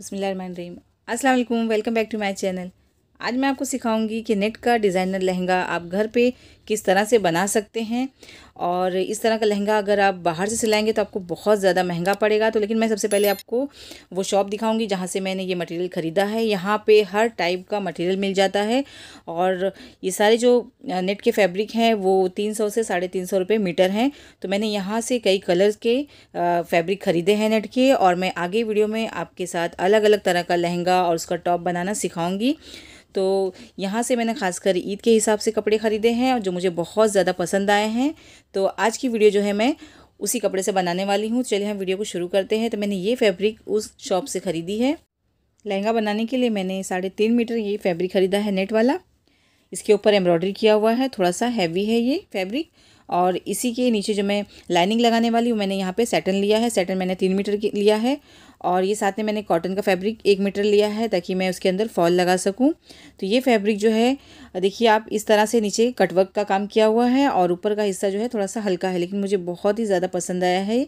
बसमिल रहीम अस्सलाम वालेकुम welcome back to my channel आज मैं आपको सिखाऊंगी कि नेट का डिज़ाइनर लहंगा आप घर पे किस तरह से बना सकते हैं और इस तरह का लहंगा अगर आप बाहर से सिलाएंगे तो आपको बहुत ज़्यादा महंगा पड़ेगा तो लेकिन मैं सबसे पहले आपको वो शॉप दिखाऊंगी जहाँ से मैंने ये मटेरियल ख़रीदा है यहाँ पे हर टाइप का मटेरियल मिल जाता है और ये सारे जो नेट के फैब्रिक हैं वो तीन सौ से साढ़े तीन सौ रुपये मीटर हैं तो मैंने यहाँ से कई कलर के फैब्रिक ख़रीदे हैं नेट के और मैं आगे वीडियो में आपके साथ अलग अलग तरह का लहंगा और उसका टॉप बनाना सिखाऊँगी तो यहाँ से मैंने खासकर ईद के हिसाब से कपड़े ख़रीदे हैं जो मुझे बहुत ज़्यादा पसंद आए हैं तो आज की वीडियो जो है मैं उसी कपड़े से बनाने वाली हूँ चलिए हम वीडियो को शुरू करते हैं तो मैंने ये फैब्रिक उस शॉप से ख़रीदी है लहंगा बनाने के लिए मैंने साढ़े तीन मीटर ये फैब्रिक ख़रीदा है नेट वाला इसके ऊपर एम्ब्रॉयडरी किया हुआ है थोड़ा सा हैवी है ये फैब्रिक और इसी के नीचे जो मैं लाइनिंग लगाने वाली हूँ मैंने यहाँ पे सेटन लिया है सेटन मैंने तीन मीटर लिया है और ये साथ में मैंने कॉटन का फैब्रिक एक मीटर लिया है ताकि मैं उसके अंदर फॉल लगा सकूँ तो ये फैब्रिक जो है देखिए आप इस तरह से नीचे कटवर्क का काम किया हुआ है और ऊपर का हिस्सा जो है थोड़ा सा हल्का है लेकिन मुझे बहुत ही ज़्यादा पसंद आया है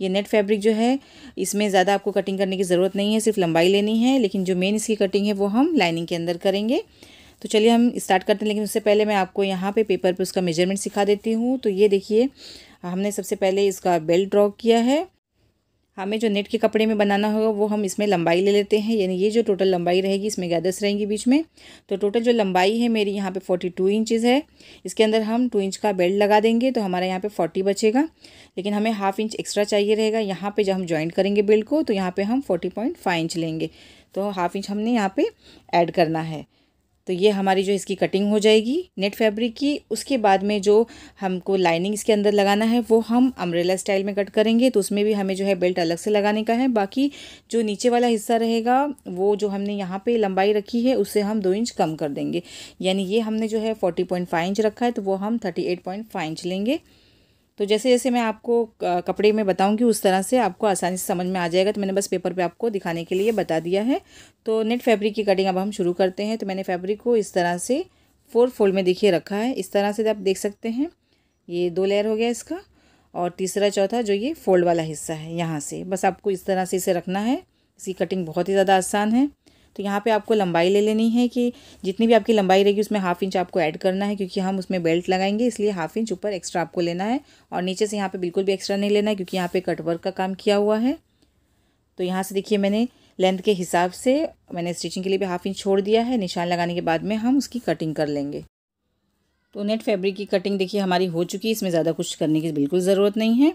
ये नेट फैब्रिक जो है इसमें ज़्यादा आपको कटिंग करने की ज़रूरत नहीं है सिर्फ लंबाई लेनी है लेकिन जो मेन इसकी कटिंग है वो हम लाइनिंग के अंदर करेंगे तो चलिए हम स्टार्ट करते हैं लेकिन उससे पहले मैं आपको यहाँ पे पेपर पे उसका मेजरमेंट सिखा देती हूँ तो ये देखिए हमने सबसे पहले इसका बेल्ट ड्रॉ किया है हमें जो नेट के कपड़े में बनाना होगा वो हम इसमें लंबाई ले लेते हैं यानी ये जो टोटल लंबाई रहेगी इसमें गैदर्स रहेंगी बीच में तो टोटल जो लंबाई है मेरी यहाँ पे फोर्टी टू इंचज़ है इसके अंदर हम टू इंच का बेल्ट लगा देंगे तो हमारा यहाँ पे फोर्टी बचेगा लेकिन हमें हाफ इंच एक्स्ट्रा चाहिए रहेगा यहाँ पर जब हम ज्वाइंट करेंगे बेल्ट को तो यहाँ पर हम फोर्टी इंच लेंगे तो हाफ इंच हमने यहाँ पर ऐड करना है तो ये हमारी जो इसकी कटिंग हो जाएगी नेट फैब्रिक की उसके बाद में जो हमको लाइनिंग इसके अंदर लगाना है वो हम अम्ब्रेला स्टाइल में कट करेंगे तो उसमें भी हमें जो है बेल्ट अलग से लगाने का है बाकी जो नीचे वाला हिस्सा रहेगा वो जो हमने यहाँ पे लंबाई रखी है उससे हम दो इंच कम कर देंगे यानी ये हमने जो है फोर्टी पॉइंट फाइव इंच रखा है तो वो हम thirty eight point five inch लेंगे तो जैसे जैसे मैं आपको कपड़े में बताऊंगी उस तरह से आपको आसानी से समझ में आ जाएगा तो मैंने बस पेपर पे आपको दिखाने के लिए बता दिया है तो नेट फैब्रिक की कटिंग अब हम शुरू करते हैं तो मैंने फैब्रिक को इस तरह से फोर फोल्ड में देखिए रखा है इस तरह से आप देख सकते हैं ये दो लेयर हो गया इसका और तीसरा चौथा जो ये फोल्ड वाला हिस्सा है यहाँ से बस आपको इस तरह से इसे रखना है इसकी कटिंग बहुत ही ज़्यादा आसान है तो यहाँ पे आपको लंबाई ले लेनी है कि जितनी भी आपकी लंबाई रहेगी उसमें हाफ इंच आपको ऐड करना है क्योंकि हम उसमें बेल्ट लगाएंगे इसलिए हाफ इंच ऊपर एक्स्ट्रा आपको लेना है और नीचे से यहाँ पे बिल्कुल भी एक्स्ट्रा नहीं लेना है क्योंकि यहाँ पे कटवर्क का काम किया हुआ है तो यहाँ से देखिए मैंने लेंथ के हिसाब से मैंने स्टिचिंग के लिए भी हाफ इंच छोड़ दिया है निशान लगाने के बाद में हम उसकी कटिंग कर लेंगे तो नेट फैब्रिक की कटिंग देखिए हमारी हो चुकी है इसमें ज़्यादा कुछ करने की बिल्कुल ज़रूरत नहीं है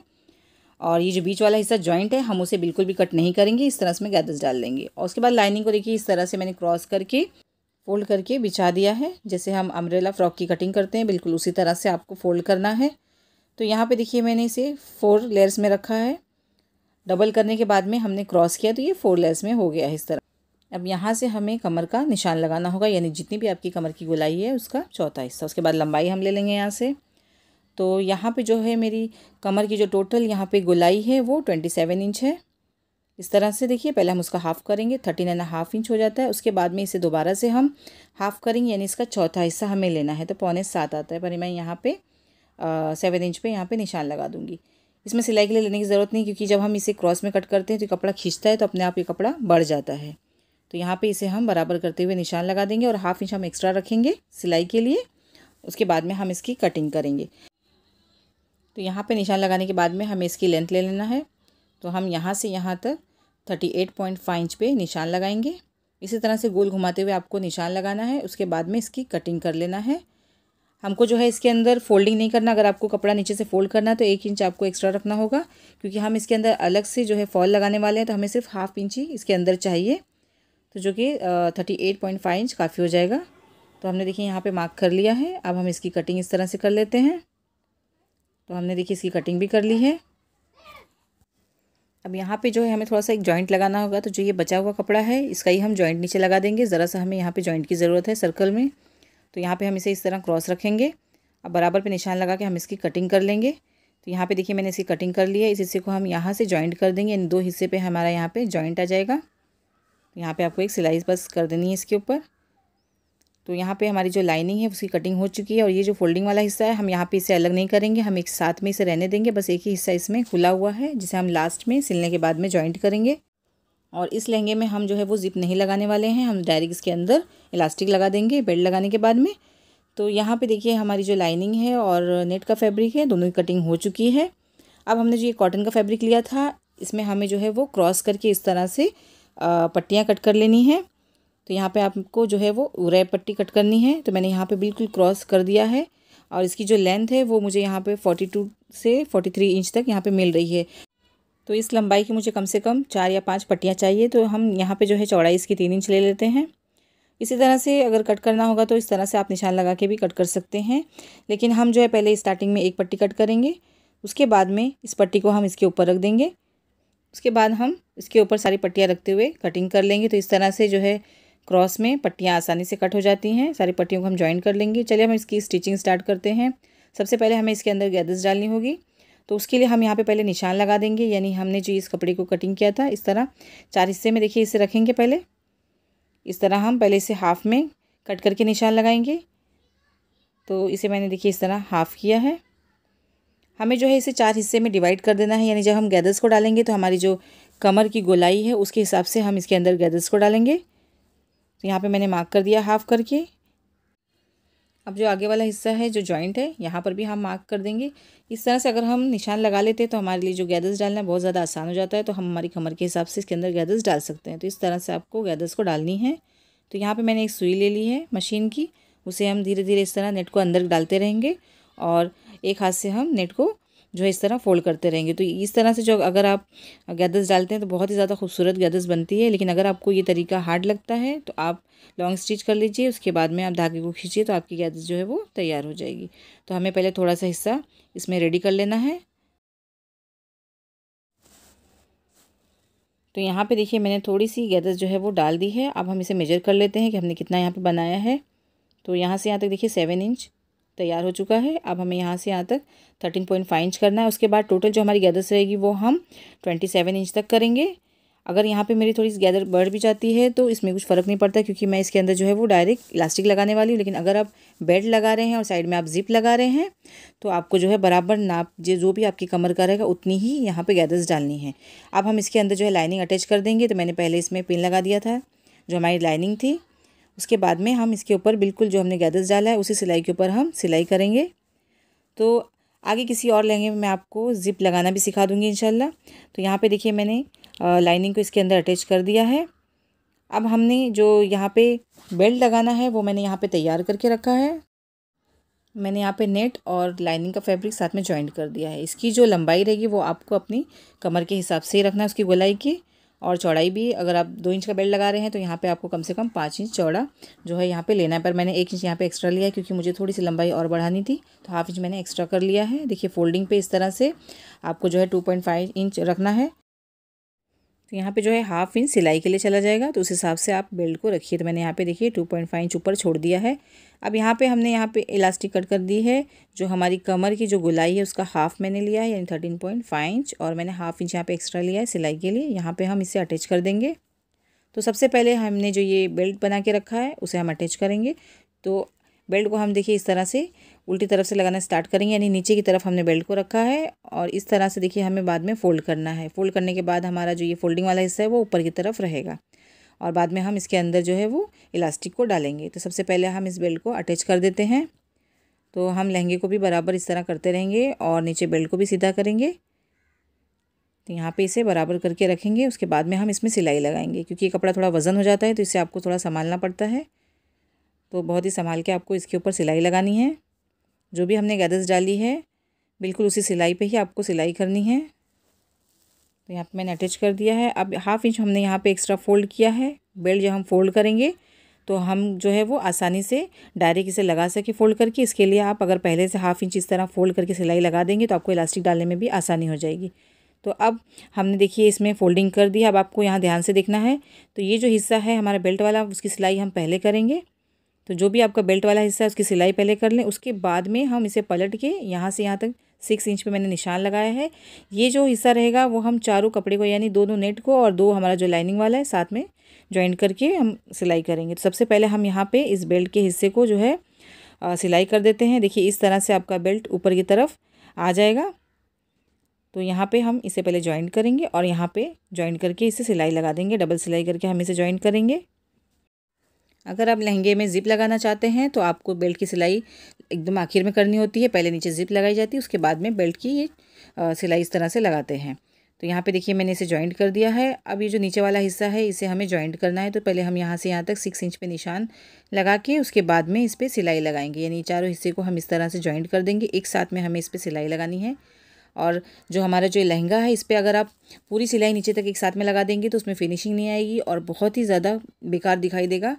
और ये जो बीच वाला हिस्सा जॉइंट है हम उसे बिल्कुल भी कट नहीं करेंगे इस तरह से मैं गैदर्स डाल देंगे और उसके बाद लाइनिंग को देखिए इस तरह से मैंने क्रॉस करके फोल्ड करके बिछा दिया है जैसे हम अम्ब्रेला फ्रॉक की कटिंग करते हैं बिल्कुल उसी तरह से आपको फोल्ड करना है तो यहाँ पर देखिए मैंने इसे फोर लेयर्स में रखा है डबल करने के बाद में हमने क्रॉस किया तो ये फोर लेयर्स में हो गया है इस तरह अब यहाँ से हमें कमर का निशान लगाना होगा यानी जितनी भी आपकी कमर की गुलाई है उसका चौथा हिस्सा उसके बाद लंबाई हम ले लेंगे यहाँ से तो यहाँ पे जो है मेरी कमर की जो टोटल यहाँ पे गुलाई है वो ट्वेंटी सेवन इंच है इस तरह से देखिए पहले हम उसका हाफ़ करेंगे थर्टीन एंड हाफ इंच हो जाता है उसके बाद में इसे दोबारा से हम हाफ़ करेंगे यानी इसका चौथा हिस्सा हमें लेना है तो पौने सात आता है पर मैं यहाँ पर सेवन इंच पर यहाँ पर निशान लगा दूँगी इसमें सिलाई के लिए लेने की ज़रूरत नहीं क्योंकि जब हम इसे क्रॉस में कट करते हैं तो कपड़ा खींचता है तो अपने आप ये कपड़ा बढ़ जाता है तो यहाँ पे इसे हम बराबर करते हुए निशान लगा देंगे और हाफ इंच हम एक्स्ट्रा रखेंगे सिलाई के लिए उसके बाद में हम इसकी कटिंग करेंगे तो यहाँ पे निशान लगाने के बाद में हमें इसकी लेंथ ले लेना है तो हम यहाँ से यहाँ तक thirty eight point five inch पर निशान लगाएंगे इसी तरह से गोल घुमाते हुए आपको निशान लगाना है उसके बाद में इसकी कटिंग कर लेना है हमको जो है इसके अंदर फोल्डिंग नहीं करना अगर आपको कपड़ा नीचे से फोल्ड करना है तो एक इंच आपको एक्स्ट्रा रखना होगा क्योंकि हम इसके अंदर अलग से जो है फॉल लगाने वाले हैं तो हमें सिर्फ हाफ इंच ही इसके अंदर चाहिए तो जो कि thirty eight point five inch काफ़ी हो जाएगा तो हमने देखिए यहाँ पे मार्क कर लिया है अब हम इसकी कटिंग इस तरह से कर लेते हैं तो हमने देखिए इसकी कटिंग भी कर ली है अब यहाँ पे जो है हमें थोड़ा सा एक जॉइंट लगाना होगा तो जो ये बचा हुआ कपड़ा है इसका ही हम जॉइंट नीचे लगा देंगे ज़रा सा हमें यहाँ पे जॉइंट की ज़रूरत है सर्कल में तो यहाँ पे हम इसे इस तरह क्रॉस रखेंगे अब बराबर पे निशान लगा के हम इसकी कटिंग कर लेंगे तो यहाँ पे देखिए मैंने इसकी कटिंग कर ली है इस हिस्से को हम यहाँ से जॉइंट कर देंगे इन दो हिस्से पर हमारा यहाँ पर जॉइंट आ जाएगा तो यहाँ पर आपको एक सिलाई बस कर देनी है इसके ऊपर तो यहाँ पे हमारी जो लाइनिंग है उसकी कटिंग हो चुकी है और ये जो फोल्डिंग वाला हिस्सा है हम यहाँ पे इसे अलग नहीं करेंगे हम एक साथ में इसे रहने देंगे बस एक ही हिस्सा इसमें खुला हुआ है जिसे हम लास्ट में सिलने के बाद में जॉइंट करेंगे और इस लहंगे में हम जो है वो जिप नहीं लगाने वाले हैं हम डायरेक्ट इसके अंदर इलास्टिक लगा देंगे बेल्ट लगाने के बाद में तो यहाँ पर देखिए हमारी जो लाइनिंग है और नेट का फैब्रिक है दोनों की कटिंग हो चुकी है अब हमने जो ये कॉटन का फैब्रिक लिया था इसमें हमें जो है वो क्रॉस करके इस तरह से पट्टियाँ कट कर लेनी है तो यहाँ पे आपको जो है वो रैप पट्टी कट करनी है तो मैंने यहाँ पे बिल्कुल क्रॉस कर दिया है और इसकी जो लेंथ है वो मुझे यहाँ पे 42 से 43 इंच तक यहाँ पे मिल रही है तो इस लंबाई की मुझे कम से कम चार या पाँच पट्टियाँ चाहिए तो हम यहाँ पर जो है चौड़ाई इसकी तीन इंच ले लेते हैं इसी तरह से अगर कट करना होगा तो इस तरह से आप निशान लगा के भी कट कर सकते हैं लेकिन हम जो है पहले स्टार्टिंग में एक पट्टी कट करेंगे उसके बाद में इस पट्टी को हम इसके ऊपर रख देंगे उसके बाद हम इसके ऊपर सारी पट्टियाँ रखते हुए कटिंग कर लेंगे तो इस तरह से जो है क्रॉस में पट्टियाँ आसानी से कट हो जाती हैं सारी पट्टियों को हम ज्वाइन कर लेंगे चलिए हम इसकी स्टिचिंग स्टार्ट करते हैं सबसे पहले हमें इसके अंदर गैदर्स डालनी होगी तो उसके लिए हम यहाँ पे पहले निशान लगा देंगे यानी हमने जो इस कपड़े को कटिंग किया था इस तरह चार हिस्से में देखिए इसे रखेंगे पहले इस तरह हम पहले इसे हाफ़ में कट करके निशान लगाएंगे तो इसे मैंने देखिए इस तरह हाफ़ किया है हमें जो है इसे चार हिस्से में डिवाइड कर देना है यानी जब हम गैदर्स को डालेंगे तो हमारी जो कमर की गोलाई है उसके हिसाब से हम इसके अंदर गैदर्स को डालेंगे तो यहाँ पे मैंने मार्क कर दिया हाफ़ करके अब जो आगे वाला हिस्सा है जो जॉइंट है यहाँ पर भी हम मार्क कर देंगे इस तरह से अगर हम निशान लगा लेते हैं तो हमारे लिए जो गैदर्स डालना बहुत ज़्यादा आसान हो जाता है तो हम हमारी कमर के हिसाब से इसके अंदर गैदर्स डाल सकते हैं तो इस तरह से आपको गैदर्स को डालनी है तो यहाँ पर मैंने एक सुई ले ली है मशीन की उसे हम धीरे धीरे इस तरह नेट को अंदर डालते रहेंगे और एक हाथ से हम नेट को जो है इस तरह फोल्ड करते रहेंगे तो इस तरह से जो अगर आप गैदर्स डालते हैं तो बहुत ही ज़्यादा खूबसूरत गैदर्स बनती है लेकिन अगर आपको ये तरीका हार्ड लगता है तो आप लॉन्ग स्टिच कर लीजिए उसके बाद में आप धागे को खींचिए तो आपकी गैदर्स जो है वो तैयार हो जाएगी तो हमें पहले थोड़ा सा हिस्सा इसमें रेडी कर लेना है तो यहाँ पे देखिए मैंने थोड़ी सी गैदर्स जो है वो डाल दी है अब हम इसे मेजर कर लेते हैं कि हमने कितना यहाँ पे बनाया है तो यहाँ से यहाँ तक देखिए सेवन इंच तैयार हो चुका है अब हमें यहाँ से यहाँ तक थर्टीन पॉइंट फाइव इंच करना है उसके बाद टोटल जो हमारी गैदर्स रहेगी वो हम ट्वेंटी सेवन इंच तक करेंगे अगर यहाँ पे मेरी थोड़ी गैदर बढ़ भी जाती है तो इसमें कुछ फ़र्क नहीं पड़ता क्योंकि मैं इसके अंदर जो है वो डायरेक्ट इलास्टिक लगाने वाली हूँ लेकिन अगर आप बेल्ट लगा रहे हैं और साइड में आप जिप लगा रहे हैं तो आपको जो है बराबर नाप जो भी आपकी कमर का रहेगा उतनी ही यहाँ पर गैदर्स डालनी है अब हम इसके अंदर जो है लाइनिंग अटैच कर देंगे तो मैंने पहले इसमें पिन लगा दिया था जो हमारी लाइनिंग थी उसके बाद में हम इसके ऊपर बिल्कुल जो हमने गैदर्स डाला है उसी सिलाई के ऊपर हम सिलाई करेंगे तो आगे किसी और लहंगे में मैं आपको ज़िप लगाना भी सिखा दूँगी इनशाला तो यहाँ पे देखिए मैंने लाइनिंग को इसके अंदर अटैच कर दिया है अब हमने जो यहाँ पे बेल्ट लगाना है वो मैंने यहाँ पे तैयार करके रखा है मैंने यहाँ पे नेट और लाइनिंग का फैब्रिक साथ में जॉइंट कर दिया है इसकी जो लंबाई रहेगी वो आपको अपनी कमर के हिसाब से ही रखना है उसकी गोलाई की और चौड़ाई भी अगर आप दो इंच का बेल्ट लगा रहे हैं तो यहाँ पे आपको कम से कम पाँच इंच चौड़ा जो है यहाँ पे लेना है पर मैंने एक इंच यहाँ पे एक्स्ट्रा लिया है क्योंकि मुझे थोड़ी सी लंबाई और बढ़ानी थी तो हाफ इंच मैंने एक्स्ट्रा कर लिया है देखिए फोल्डिंग पे इस तरह से आपको जो है टू पॉइंट फाइव इंच रखना है तो यहाँ पे जो है हाफ इंच सिलाई के लिए चला जाएगा तो उस हिसाब से आप बेल्ट को रखिए तो मैंने यहाँ पे देखिए टू पॉइंट फाइव इंच ऊपर छोड़ दिया है अब यहाँ पे हमने यहाँ पे इलास्टिक कट कर दी है जो हमारी कमर की जो गुलाई है उसका हाफ मैंने लिया है यानी थर्टीन पॉइंट फाइव इंच और मैंने हाफ इंच यहाँ पर एक्स्ट्रा लिया है सिलाई के लिए यहाँ पर हम इसे अटैच कर देंगे तो सबसे पहले हमने जो ये बेल्ट बना के रखा है उसे हम अटैच करेंगे तो बेल्ट को हम देखिए इस तरह से उल्टी तरफ से लगाना स्टार्ट करेंगे यानी नीचे की तरफ हमने बेल्ट को रखा है और इस तरह से देखिए हमें बाद में फ़ोल्ड करना है फ़ोल्ड करने के बाद हमारा जो ये फोल्डिंग वाला हिस्सा है वो ऊपर की तरफ रहेगा और बाद में हम इसके अंदर जो है वो इलास्टिक को डालेंगे तो सबसे पहले हम इस बेल्ट को अटैच कर देते हैं तो हम लहंगे को भी बराबर इस तरह करते रहेंगे और नीचे बेल्ट को भी सीधा करेंगे तो यहाँ पे इसे बराबर करके रखेंगे उसके बाद में हम इसमें सिलाई लगाएंगे क्योंकि ये कपड़ा थोड़ा वज़न हो जाता है तो इसे आपको थोड़ा संभालना पड़ता है तो बहुत ही संभाल के आपको इसके ऊपर सिलाई लगानी है जो भी हमने गैदर्स डाली है बिल्कुल उसी सिलाई पे ही आपको सिलाई करनी है तो यहाँ पे मैंने अटैच कर दिया है अब हाफ इंच हमने यहाँ पे एक्स्ट्रा फोल्ड किया है बेल्ट जब हम फोल्ड करेंगे तो हम जो है वो आसानी से डायरेक्ट इसे लगा सके फोल्ड करके इसके लिए आप अगर पहले से हाफ इंच इस तरह फोल्ड करके सिलाई लगा देंगे तो आपको इलास्टिक डालने में भी आसानी हो जाएगी तो अब हमने देखिए इसमें फोल्डिंग कर दी अब आपको यहाँ ध्यान से देखना है तो ये जो हिस्सा है हमारा बेल्ट वाला उसकी सिलाई हम पहले करेंगे तो जो भी आपका बेल्ट वाला हिस्सा है उसकी सिलाई पहले कर लें उसके बाद में हम इसे पलट के यहाँ से यहाँ तक सिक्स इंच पे मैंने निशान लगाया है ये जो हिस्सा रहेगा वो हम चारों कपड़े को यानी दोनों नेट को और दो हमारा जो लाइनिंग वाला है साथ में ज्वाइंट करके हम सिलाई करेंगे तो सबसे पहले हम यहाँ पे इस बेल्ट के हिस्से को जो है आ, सिलाई कर देते हैं देखिए इस तरह से आपका बेल्ट ऊपर की तरफ आ जाएगा तो यहाँ पर हम इसे पहले ज्वाइंट करेंगे और यहाँ पर ज्वाइंट करके इसे सिलाई लगा देंगे डबल सिलाई करके हम इसे ज्वाइंट करेंगे अगर आप लहंगे में ज़िप लगाना चाहते हैं तो आपको बेल्ट की सिलाई एकदम आखिर में करनी होती है पहले नीचे ज़िप लगाई जाती है उसके बाद में बेल्ट की ये सिलाई इस तरह से लगाते हैं तो यहाँ पे देखिए मैंने इसे जॉइंट कर दिया है अब ये जो नीचे वाला हिस्सा है इसे हमें जॉइंट करना है तो पहले हम यहाँ से यहाँ तक सिक्स इंच पे निशान लगा के उसके बाद में इस पर सिलाई लगाएंगे यानी चारों हिस्से को हम इस तरह से जॉइंट कर देंगे एक साथ में हमें इस पर सिलाई लगानी है और जो हमारा जो लहंगा है इस पर अगर आप पूरी सिलाई नीचे तक एक साथ में लगा देंगे तो उसमें फिनिशिंग नहीं आएगी और बहुत ही ज़्यादा बेकार दिखाई देगा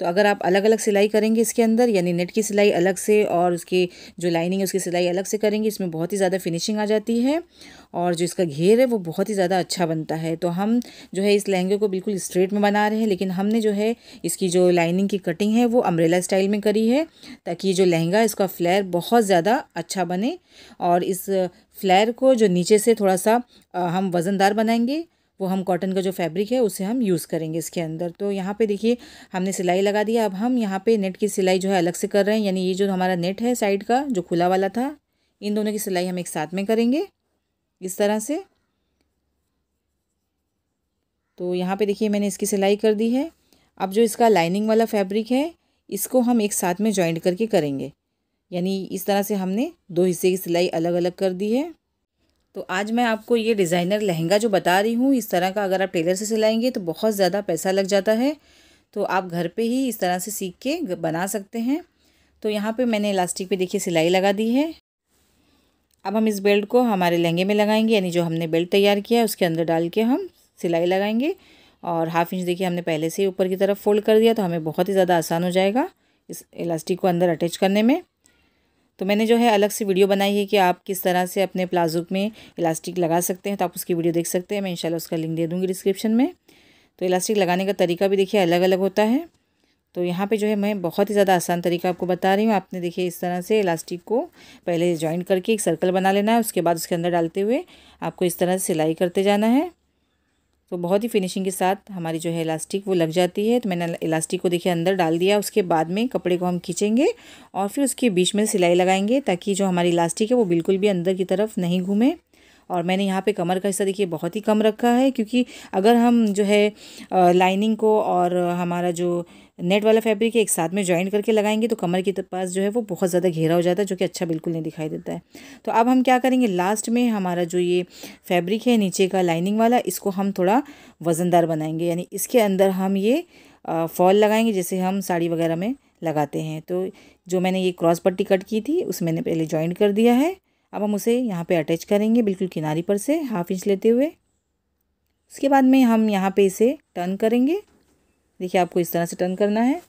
तो अगर आप अलग अलग सिलाई करेंगे इसके अंदर यानी नेट की सिलाई अलग से और उसकी जो लाइनिंग है उसकी सिलाई अलग से करेंगे इसमें बहुत ही ज़्यादा फिनिशिंग आ जाती है और जो इसका घेर है वो बहुत ही ज़्यादा अच्छा बनता है तो हम जो है इस लहंगे को बिल्कुल स्ट्रेट में बना रहे हैं लेकिन हमने जो है इसकी जो लाइनिंग की कटिंग है वो अम्ब्रेला स्टाइल में करी है ताकि जो लहंगा इसका फ्लेयर बहुत ज़्यादा अच्छा बने और इस फ्लेयर को जो नीचे से थोड़ा सा हम वज़नदार बनाएंगे वो हम कॉटन का जो फैब्रिक है उसे हम यूज़ करेंगे इसके अंदर तो यहाँ पे देखिए हमने सिलाई लगा दिया अब हम यहाँ पे नेट की सिलाई जो है अलग से कर रहे हैं यानी ये जो हमारा नेट है साइड का जो खुला वाला था इन दोनों की सिलाई हम एक साथ में करेंगे इस तरह से तो यहाँ पे देखिए मैंने इसकी सिलाई कर दी है अब जो इसका लाइनिंग वाला फैब्रिक है इसको हम एक साथ में जॉइंट करके करेंगे यानी इस तरह से हमने दो हिस्से की सिलाई अलग अलग कर दी है तो आज मैं आपको ये डिज़ाइनर लहंगा जो बता रही हूँ इस तरह का अगर आप टेलर से सिलाएंगे तो बहुत ज़्यादा पैसा लग जाता है तो आप घर पे ही इस तरह से सीख के बना सकते हैं तो यहाँ पे मैंने इलास्टिक पे देखिए सिलाई लगा दी है अब हम इस बेल्ट को हमारे लहंगे में लगाएंगे यानी जो हमने बेल्ट तैयार किया है उसके अंदर डाल के हम सिलाई लगाएंगे और हाफ इंच देखिए हमने पहले से ही ऊपर की तरफ फोल्ड कर दिया तो हमें बहुत ही ज़्यादा आसान हो जाएगा इस इलास्टिक को अंदर अटैच करने में तो मैंने जो है अलग से वीडियो बनाई है कि आप किस तरह से अपने प्लाजो में इलास्टिक लगा सकते हैं तो आप उसकी वीडियो देख सकते हैं मैं इंशाल्लाह उसका लिंक दे दूँगी डिस्क्रिप्शन में तो इलास्टिक लगाने का तरीका भी देखिए अलग अलग होता है तो यहाँ पे जो है मैं बहुत ही ज़्यादा आसान तरीका आपको बता रही हूँ आपने देखिए इस तरह से इलास्टिक को पहले जॉइंट करके एक सर्कल बना लेना है उसके बाद उसके अंदर डालते हुए आपको इस तरह से सिलाई करते जाना है तो बहुत ही फिनिशिंग के साथ हमारी जो है इलास्टिक वो लग जाती है तो मैंने इलास्टिक को देखिए अंदर डाल दिया उसके बाद में कपड़े को हम खींचेंगे और फिर उसके बीच में सिलाई लगाएंगे ताकि जो हमारी इलास्टिक है वो बिल्कुल भी अंदर की तरफ नहीं घूमे और मैंने यहाँ पे कमर का हिस्सा देखिए बहुत ही कम रखा है क्योंकि अगर हम जो है लाइनिंग को और हमारा जो नेट वाला फैब्रिक एक साथ में ज्वाइन करके लगाएंगे तो कमर के पास जो है वो बहुत ज़्यादा घेरा हो जाता है जो कि अच्छा बिल्कुल नहीं दिखाई देता है तो अब हम क्या करेंगे लास्ट में हमारा जो ये फैब्रिक है नीचे का लाइनिंग वाला इसको हम थोड़ा वज़नदार बनाएंगे यानी इसके अंदर हम ये फॉल लगाएंगे जैसे हम साड़ी वगैरह में लगाते हैं तो जो मैंने ये क्रॉस पट्टी कट की थी उस मैंने पहले ज्वाइन कर दिया है अब हम उसे यहाँ पे अटैच करेंगे बिल्कुल किनारी पर से हाफ इंच लेते हुए उसके बाद में हम यहाँ पे इसे टर्न करेंगे देखिए आपको इस तरह से टर्न करना है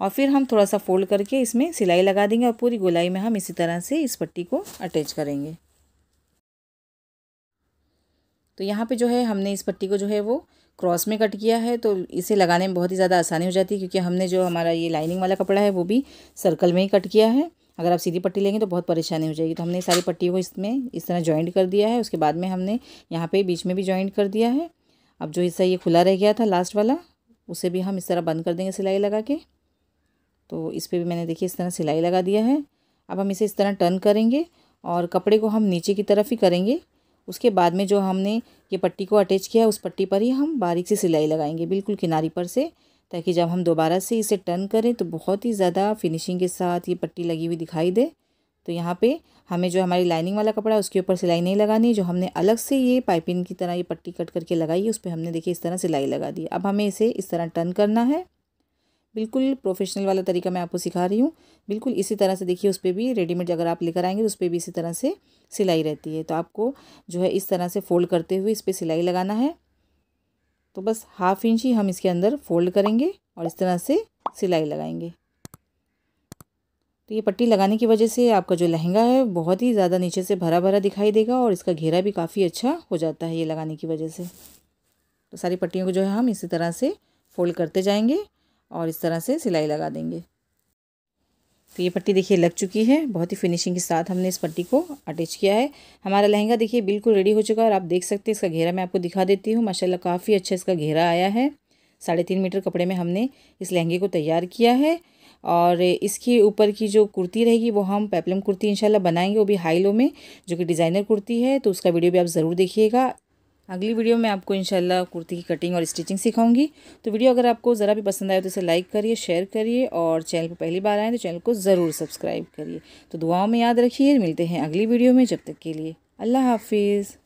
और फिर हम थोड़ा सा फोल्ड करके इसमें सिलाई लगा देंगे और पूरी गोलाई में हम इसी तरह से इस पट्टी को अटैच करेंगे तो यहाँ पे जो है हमने इस पट्टी को जो है वो क्रॉस में कट किया है तो इसे लगाने में बहुत ही ज़्यादा आसानी हो जाती है क्योंकि हमने जो हमारा ये लाइनिंग वाला कपड़ा है वो भी सर्कल में ही कट किया है अगर आप सीधी पट्टी लेंगे तो बहुत परेशानी हो जाएगी तो हमने सारी पट्टी को इसमें इस तरह ज्वाइंट कर दिया है उसके बाद में हमने यहाँ पर बीच में भी ज्वाइंट कर दिया है अब जो हिस्सा ये खुला रह गया था लास्ट वाला उसे भी हम इस तरह बंद कर देंगे सिलाई लगा के तो इस पर भी मैंने देखिए इस तरह सिलाई लगा दिया है अब हम इसे इस तरह टर्न करेंगे और कपड़े को हम नीचे की तरफ ही करेंगे उसके बाद में जो हमने ये पट्टी को अटैच किया है उस पट्टी पर ही हम बारीक से सिलाई लगाएंगे बिल्कुल किनारी पर से ताकि जब हम दोबारा से इसे टर्न करें तो बहुत ही ज़्यादा फिनिशिंग के साथ ये पट्टी लगी हुई दिखाई दे तो यहाँ पे हमें जो हमारी लाइनिंग वाला कपड़ा है उसके ऊपर सिलाई नहीं लगानी जो हमने अलग से ये पाइपिंग की तरह ये पट्टी कट करके लगाई है उस पर हमने देखिए इस तरह सिलाई लगा दी अब हमें इसे इस तरह टर्न करना है बिल्कुल प्रोफेशनल वाला तरीका मैं आपको सिखा रही हूँ बिल्कुल इसी तरह से देखिए उस पर भी रेडीमेड अगर आप लेकर आएंगे तो उस पर भी इसी तरह से सिलाई रहती है तो आपको जो है इस तरह से फोल्ड करते हुए इस पर सिलाई लगाना है तो बस हाफ इंच ही हम इसके अंदर फोल्ड करेंगे और इस तरह से सिलाई लगाएंगे तो ये पट्टी लगाने की वजह से आपका जो लहंगा है बहुत ही ज़्यादा नीचे से भरा भरा दिखाई देगा और इसका घेरा भी काफ़ी अच्छा हो जाता है ये लगाने की वजह से तो सारी पट्टियों को जो है हम इसी तरह से फोल्ड करते जाएंगे और इस तरह से सिलाई लगा देंगे तो ये पट्टी देखिए लग चुकी है बहुत ही फिनिशिंग के साथ हमने इस पट्टी को अटैच किया है हमारा लहंगा देखिए बिल्कुल रेडी हो चुका है और आप देख सकते हैं इसका घेरा मैं आपको दिखा देती हूँ माशाल्लाह काफ़ी अच्छा इसका घेरा आया है साढ़े तीन मीटर कपड़े में हमने इस लहंगे को तैयार किया है और इसके ऊपर की जो कुर्ती रहेगी वो हम पेपलम कुर्ती इंशाल्लाह बनाएंगे वो भी हाई लो में जो कि डिज़ाइनर कुर्ती है तो उसका वीडियो भी आप ज़रूर देखिएगा अगली वीडियो में आपको इंशाल्लाह कुर्ती की कटिंग और स्टिचिंग सिखाऊंगी तो वीडियो अगर आपको ज़रा भी पसंद आए तो इसे लाइक करिए शेयर करिए और चैनल पर पहली बार आएँ तो चैनल को ज़रूर सब्सक्राइब करिए तो दुआओं में याद रखिए मिलते हैं अगली वीडियो में जब तक के लिए अल्लाह हाफिज़